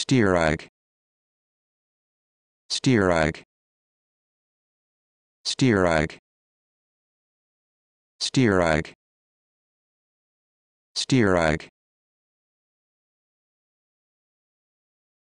Steerig. Steerig. Steerig. Steerig. Steerig.